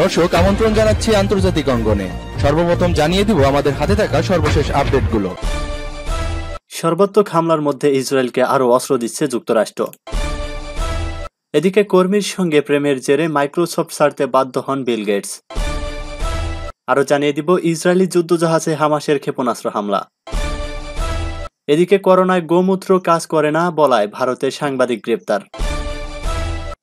দর্শক আমন্ত্রণ জানাচ্ছি আন্তর্জাতিক অঙ্গনে সর্বপ্রথম জানিয়ে দিব আমাদের হাতে থাকা সর্বশেষ আপডেটগুলো সর্বাত্মক হামলার মধ্যে ইসরায়েলকে আরও অস্ত্র দিচ্ছে যুক্তরাষ্ট্র এদিকে কর্মীর সঙ্গে প্রেমের জেরে মাইক্রোসফট ছাড়তে বাধ্য হন বিল গেটস আরও জানিয়ে দিব ইসরায়েলি যুদ্ধজাহাজে হামাসের ক্ষেপণাস্ত্র হামলা এদিকে করোনায় গোমূত্র কাজ করে না বলায় ভারতের সাংবাদিক গ্রেপ্তার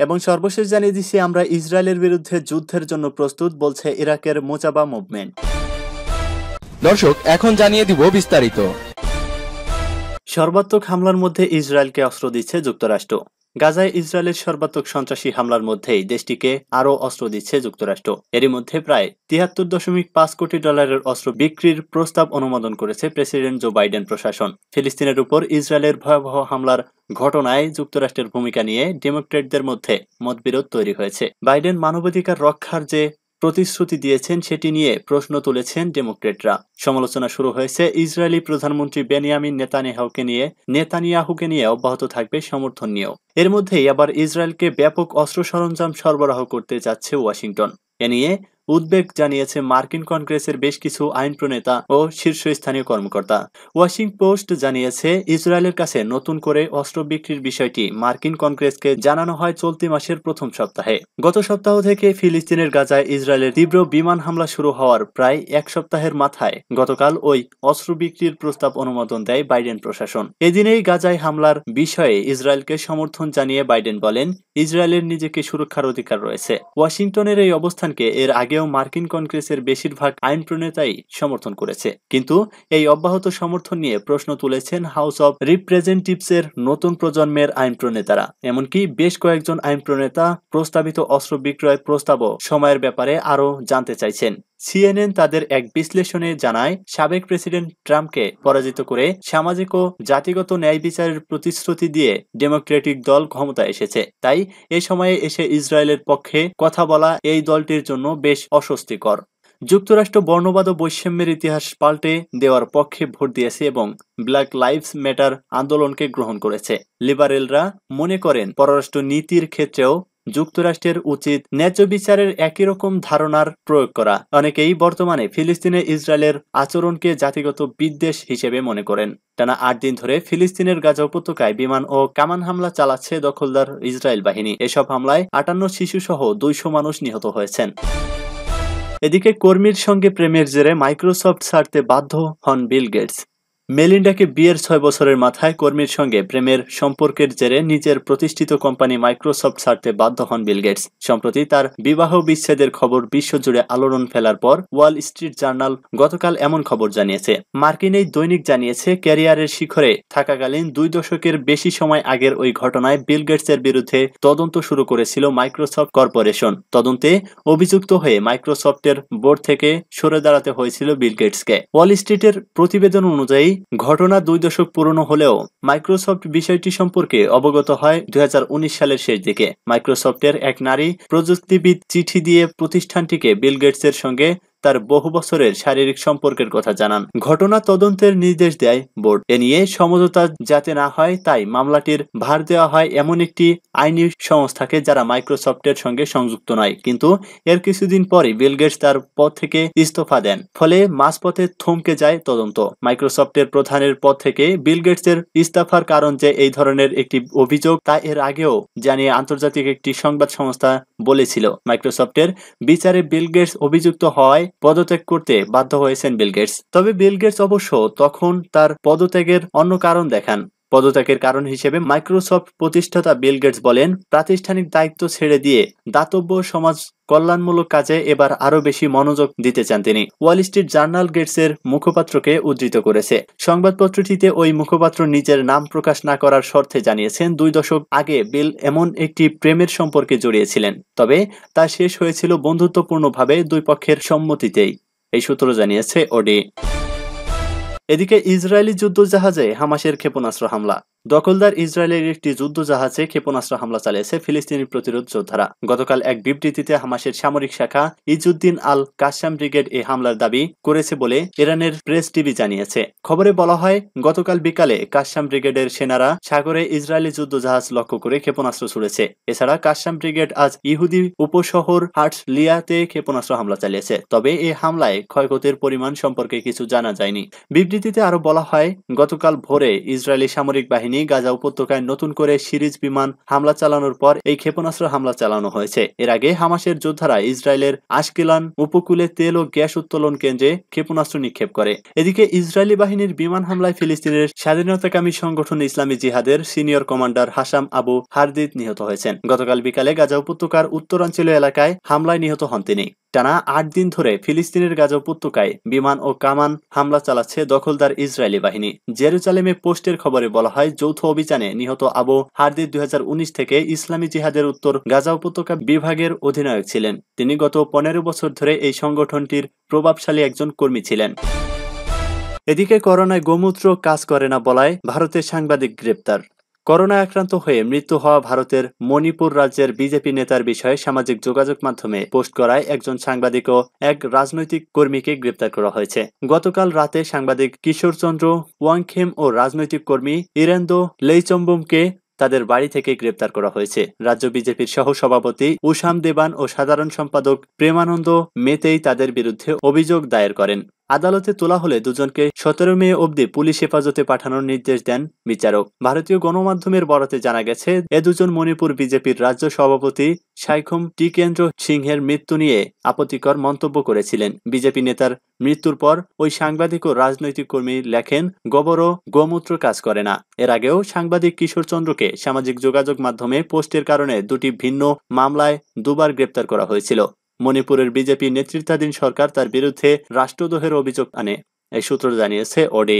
এবং সর্বশেষ জানিয়ে দিচ্ছি আমরা ইসরায়েলের বিরুদ্ধে যুদ্ধের জন্য প্রস্তুত বলছে ইরাকের মোজাবা মুভমেন্ট দর্শক এখন জানিয়ে দিব বিস্তারিত সর্বাত্মক হামলার মধ্যে ইসরায়েলকে অস্ত্র দিচ্ছে যুক্তরাষ্ট্র গাজায় ইসরায়েলের সর্বাত্মক সন্ত্রাসী হামলার মধ্যেই দেশটিকে আরও অস্ত্র দিচ্ছে যুক্তরাষ্ট্র এরই মধ্যে প্রায় তিয়াত্তর দশমিক পাঁচ কোটি ডলারের অস্ত্র বিক্রির প্রস্তাব অনুমোদন করেছে প্রেসিডেন্ট জো বাইডেন প্রশাসন ফিলিস্তিনের উপর ইসরায়েলের ভয়াবহ হামলার ঘটনায় যুক্তরাষ্ট্রের ভূমিকা নিয়ে ডেমোক্রেটদের মধ্যে মতবিরোধ তৈরি হয়েছে বাইডেন মানবাধিকার রক্ষার যে প্রতিশ্রুতি দিয়েছেন সেটি নিয়ে প্রশ্ন তুলেছেন ডেমোক্রেটরা সমালোচনা শুরু হয়েছে ইসরায়েলি প্রধানমন্ত্রী বেনিয়ামিন নেতানিয়াহুকে নিয়ে নেতানিয়াহুকে নিয়ে অব্যাহত থাকবে সমর্থন নিয়েও এর মধ্যেই আবার ইসরায়েলকে ব্যাপক অস্ত্র সরঞ্জাম সরবরাহ করতে যাচ্ছে ওয়াশিংটন এ নিয়ে উদ্বেগ জানিয়েছে মার্কিন কংগ্রেসের বেশ কিছু আইন প্রণেতা ও শীর্ষস্থানীয় কর্মকর্তা ওয়াশিং পোস্ট জানিয়েছে ইসরায়েলের কাছে নতুন করে অস্ত্র বিক্রির বিষয়টি মার্কিন কংগ্রেসকে জানানো হয় চলতি মাসের প্রথম সপ্তাহে গত সপ্তাহ থেকে ফিলিস্তিনের গাজায় ইসরায়েলের তীব্র বিমান হামলা শুরু হওয়ার প্রায় এক সপ্তাহের মাথায় গতকাল ওই অস্ত্র বিক্রির প্রস্তাব অনুমোদন দেয় বাইডেন প্রশাসন এদিনেই গাজায় হামলার বিষয়ে ইসরায়েলকে সমর্থন জানিয়ে বাইডেন বলেন ইসরায়েলের নিজেকে সুরক্ষার অধিকার রয়েছে ওয়াশিংটনের এই অবস্থানকে এর আগে প্রক্রিয়াও মার্কিন কংগ্রেসের বেশিরভাগ আইন প্রণেতাই সমর্থন করেছে কিন্তু এই অব্যাহত সমর্থন নিয়ে প্রশ্ন তুলেছেন হাউস অব এর নতুন প্রজন্মের আইন প্রণেতারা এমনকি বেশ কয়েকজন আইন প্রণেতা প্রস্তাবিত অস্ত্র বিক্রয় প্রস্তাবও সময়ের ব্যাপারে আরও জানতে চাইছেন সিএনএন তাদের এক বিশ্লেষণে জানায় সাবেক প্রেসিডেন্ট ট্রাম্পকে পরাজিত করে সামাজিক ও জাতিগত ন্যায় বিচারের প্রতিশ্রুতি দিয়ে ডেমোক্রেটিক দল ক্ষমতা এসেছে তাই এ সময়ে এসে ইসরায়েলের পক্ষে কথা বলা এই দলটির জন্য বেশ অস্বস্তিকর যুক্তরাষ্ট্র বর্ণবাদ ও বৈষম্যের ইতিহাস পাল্টে দেওয়ার পক্ষে ভোট দিয়েছে এবং ব্ল্যাক লাইভস ম্যাটার আন্দোলনকে গ্রহণ করেছে লিবারেলরা মনে করেন পররাষ্ট্র নীতির ক্ষেত্রেও যুক্তরাষ্ট্রের উচিত ন্যায্য বিচারের একই রকম ধারণার প্রয়োগ করা অনেকেই বর্তমানে ফিলিস্তিনে ইসরায়েলের আচরণকে জাতিগত বিদ্বেষ হিসেবে মনে করেন টানা আট দিন ধরে ফিলিস্তিনের গাজা উপত্যকায় বিমান ও কামান হামলা চালাচ্ছে দখলদার ইসরায়েল বাহিনী এসব হামলায় আটান্ন শিশু সহ দুইশো মানুষ নিহত হয়েছেন এদিকে কর্মীর সঙ্গে প্রেমের জেরে মাইক্রোসফট ছাড়তে বাধ্য হন বিল গেটস মেলিন্ডাকে বিয়ের ছয় বছরের মাথায় কর্মীর সঙ্গে প্রেমের সম্পর্কের জেরে নিজের প্রতিষ্ঠিত কোম্পানি মাইক্রোসফট ছাড়তে বাধ্য হন বিল গেটস সম্প্রতি তার বিবাহ বিচ্ছেদের খবর বিশ্বজুড়ে আলোড়ন ফেলার পর ওয়াল স্ট্রিট জার্নাল গতকাল এমন খবর জানিয়েছে মার্কিন এই দৈনিক জানিয়েছে ক্যারিয়ারের শিখরে থাকাকালীন দুই দশকের বেশি সময় আগের ওই ঘটনায় বিল গেটসের বিরুদ্ধে তদন্ত শুরু করেছিল মাইক্রোসফট কর্পোরেশন তদন্তে অভিযুক্ত হয়ে মাইক্রোসফটের বোর্ড থেকে সরে দাঁড়াতে হয়েছিল বিল গেটসকে ওয়াল স্ট্রিটের প্রতিবেদন অনুযায়ী ঘটনা দুই দশক পুরনো হলেও মাইক্রোসফট বিষয়টি সম্পর্কে অবগত হয় দুই সালের শেষ দিকে মাইক্রোসফটের এক নারী প্রযুক্তিবিদ চিঠি দিয়ে প্রতিষ্ঠানটিকে বিল গেটসের সঙ্গে তার বহু বছরের শারীরিক সম্পর্কের কথা জানান ঘটনা তদন্তের নির্দেশ দেয় বোর্ড এ নিয়ে সমঝোতা যাতে না হয় তাই মামলাটির ভার দেওয়া হয় এমন একটি আইনি সংস্থাকে যারা মাইক্রোসফটের সঙ্গে সংযুক্ত নয় কিন্তু এর কিছুদিন পরে বিল তার পদ থেকে ইস্তফা দেন ফলে মাঝপথে থমকে যায় তদন্ত মাইক্রোসফটের প্রধানের পদ থেকে বিল গেটসের ইস্তফার কারণ যে এই ধরনের একটি অভিযোগ তা এর আগেও জানিয়ে আন্তর্জাতিক একটি সংবাদ সংস্থা বলেছিল মাইক্রোসফটের বিচারে বিল গেটস অভিযুক্ত হয় পদত্যাগ করতে বাধ্য হয়েছেন বিল গেটস তবে বিল গেটস অবশ্য তখন তার পদত্যাগের অন্য কারণ দেখান পদত্যাগের কারণ হিসেবে মাইক্রোসফট প্রতিষ্ঠাতা বিল গেটস বলেন প্রাতিষ্ঠানিক দায়িত্ব ছেড়ে দিয়ে দাতব্য সমাজ কল্যাণমূলক কাজে এবার আরও বেশি মনোযোগ দিতে চান তিনি ওয়াল স্ট্রিট জার্নাল গেটসের মুখপাত্রকে উদ্ধৃত করেছে সংবাদপত্রটিতে ওই মুখপাত্র নিজের নাম প্রকাশ না করার শর্তে জানিয়েছেন দুই দশক আগে বিল এমন একটি প্রেমের সম্পর্কে জড়িয়েছিলেন তবে তা শেষ হয়েছিল বন্ধুত্বপূর্ণভাবে দুই পক্ষের সম্মতিতেই এই সূত্র জানিয়েছে ওডি এদিকে ইসরায়েলি যুদ্ধজাহাজে হামাসের ক্ষেপণাস্ত্র হামলা দখলদার ইসরায়েলের একটি যুদ্ধ জাহাজে ক্ষেপণাস্ত্র হামলা চালিয়েছে ফিলিস্তিনি প্রতিরোধ যোদ্ধারা গতকাল এক বিবৃতিতে হামাসের সামরিক শাখা ইজুদ্দিন আল কাসাম ব্রিগেড এই হামলার দাবি করেছে বলে ইরানের প্রেস টিভি জানিয়েছে খবরে বলা হয় গতকাল বিকালে কাসাম ব্রিগেডের সেনারা সাগরে ইসরায়েলি যুদ্ধ জাহাজ লক্ষ্য করে ক্ষেপণাস্ত্র ছুড়েছে এছাড়া কাসাম ব্রিগেড আজ ইহুদি উপশহর হার্টস লিয়াতে ক্ষেপণাস্ত্র হামলা চালিয়েছে তবে এই হামলায় ক্ষয়ক্ষতির পরিমাণ সম্পর্কে কিছু জানা যায়নি বিবৃতিতে আরো বলা হয় গতকাল ভোরে ইসরায়েলি সামরিক বাহিনী বাহিনী গাজা উপত্যকায় নতুন করে সিরিজ বিমান হামলা চালানোর পর এই ক্ষেপণাস্ত্র হামলা চালানো হয়েছে এর আগে হামাসের যোদ্ধারা ইসরায়েলের আশকিলান উপকূলে তেল ও গ্যাস উত্তোলন কেন্দ্রে ক্ষেপণাস্ত্র নিক্ষেপ করে এদিকে ইসরায়েলি বাহিনীর বিমান হামলায় ফিলিস্তিনের স্বাধীনতাকামী সংগঠন ইসলামী জিহাদের senior commander Hasam Abu Hardid নিহত হয়েছেন গতকাল বিকালে গাজা উপত্যকার উত্তরাঞ্চলীয় এলাকায় হামলায় নিহত হন তিনি টানা আট দিন ধরে ফিলিস্তিনের গাজা উপত্যকায় বিমান ও কামান হামলা চালাচ্ছে দখলদার ইসরায়েলি বাহিনী জেরুজালেমে পোস্টের খবরে বলা হয় যৌথ অভিযানে নিহত আবু হার্দি দুই থেকে ইসলামী জিহাদের উত্তর গাজা উপত্যকা বিভাগের অধিনায়ক ছিলেন তিনি গত পনেরো বছর ধরে এই সংগঠনটির প্রভাবশালী একজন কর্মী ছিলেন এদিকে করোনায় গোমূত্র কাজ করে না বলায় ভারতের সাংবাদিক গ্রেপ্তার করোনা আক্রান্ত হয়ে মৃত্যু হওয়া ভারতের মণিপুর রাজ্যের বিজেপি নেতার বিষয়ে সামাজিক যোগাযোগ মাধ্যমে পোস্ট করায় একজন সাংবাদিক ও এক রাজনৈতিক কর্মীকে গ্রেপ্তার করা হয়েছে গতকাল রাতে সাংবাদিক কিশোরচন্দ্র ওয়াংখেম ও রাজনৈতিক কর্মী ইরেন্দো লেইচম্বুমকে তাদের বাড়ি থেকে গ্রেপ্তার করা হয়েছে রাজ্য বিজেপির সহ সভাপতি উষাম দেবান ও সাধারণ সম্পাদক প্রেমানন্দ মেতেই তাদের বিরুদ্ধে অভিযোগ দায়ের করেন আদালতে তোলা হলে দুজনকে সতেরো মে অবধি পুলিশ হেফাজতে পাঠানোর নির্দেশ দেন বিচারক ভারতীয় গণমাধ্যমের বরাতে জানা গেছে এ দুজন মণিপুর বিজেপির রাজ্য সভাপতি সাইখম টিকেন্দ্র সিংহের মৃত্যু নিয়ে আপত্তিকর মন্তব্য করেছিলেন বিজেপি নেতার মৃত্যুর পর ওই সাংবাদিক ও রাজনৈতিক কর্মী লেখেন ও গোমূত্র কাজ করে না এর আগেও সাংবাদিক কিশোর চন্দ্রকে সামাজিক যোগাযোগ মাধ্যমে পোস্টের কারণে দুটি ভিন্ন মামলায় দুবার গ্রেপ্তার করা হয়েছিল মণিপুরের বিজেপি নেতৃত্বাধীন সরকার তার বিরুদ্ধে রাষ্ট্রদ্রোহের অভিযোগ আনে এই সূত্র জানিয়েছে ওডি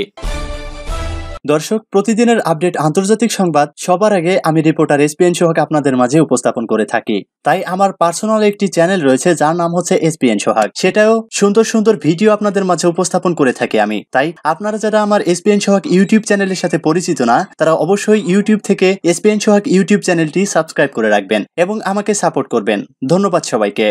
দর্শক প্রতিদিনের আপডেট আন্তর্জাতিক সংবাদ সবার আগে আমি রিপোর্টার এসপিএন সোহাগ আপনাদের মাঝে উপস্থাপন করে থাকি তাই আমার পার্সোনাল একটি চ্যানেল রয়েছে যার নাম হচ্ছে এসপিএন সোহাগ সেটাও সুন্দর সুন্দর ভিডিও আপনাদের মাঝে উপস্থাপন করে থাকি আমি তাই আপনারা যারা আমার এসপিএন সোহাগ ইউটিউব চ্যানেলের সাথে পরিচিত না তারা অবশ্যই ইউটিউব থেকে এসপিএন সোহাগ ইউটিউব চ্যানেলটি সাবস্ক্রাইব করে রাখবেন এবং আমাকে সাপোর্ট করবেন ধন্যবাদ সবাইকে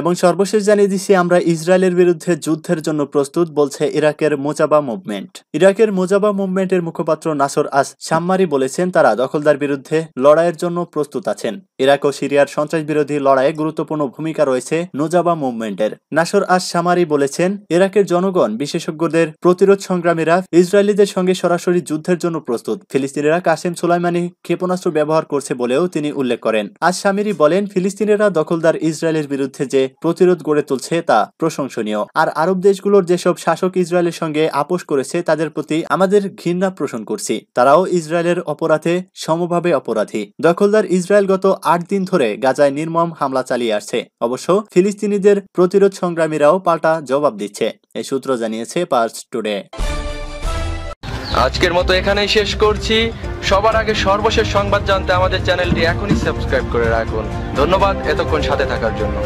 এবং সর্বশেষ জানিয়ে দিচ্ছি আমরা ইসরায়েলের বিরুদ্ধে যুদ্ধের জন্য প্রস্তুত বলছে ইরাকের মোজাবা মুভমেন্ট ইরাকের মোজাবা মুভমেন্টের মুখপাত্র নাসর আস সাম্মারি বলেছেন তারা দখলদার বিরুদ্ধে লড়াইয়ের জন্য প্রস্তুত আছেন ইরাক ও সিরিয়ার সন্ত্রাস বিরোধী লড়াইয়ে গুরুত্বপূর্ণ ভূমিকা রয়েছে নোজাবা মুভমেন্টের নাসর আস সামারি বলেছেন ইরাকের জনগণ বিশেষজ্ঞদের প্রতিরোধ সংগ্রামীরা ইসরায়েলিদের সঙ্গে সরাসরি যুদ্ধের জন্য প্রস্তুত ফিলিস্তিনিরা কাসেম সোলাইমানি ক্ষেপণাস্ত্র ব্যবহার করছে বলেও তিনি উল্লেখ করেন আজ সামিরি বলেন ফিলিস্তিনিরা দখলদার ইসরায়েলের বিরুদ্ধে যে প্রতিরোধ গড়ে তুলছে তা প্রশংসনীয় আর আরব দেশগুলোর যেসব শাসক ইসরায়েলের সঙ্গে আপোষ করেছে তাদের প্রতি আমাদের ঘৃণা পোষণ করছি তারাও ইসরায়েলের অপরাধে সমভাবে অপরাধী দখলদার ইসরায়েল গত আট দিন ধরে গাজায় নির্মম হামলা চালিয়ে আসছে অবশ্য ফিলিস্তিনিদের প্রতিরোধ সংগ্রামীরাও পাল্টা জবাব দিচ্ছে এই সূত্র জানিয়েছে পার্স টুডে আজকের মতো এখানেই শেষ করছি সবার আগে সর্বশেষ সংবাদ জানতে আমাদের চ্যানেলটি এখনই সাবস্ক্রাইব করে রাখুন ধন্যবাদ এতক্ষণ সাথে থাকার জন্য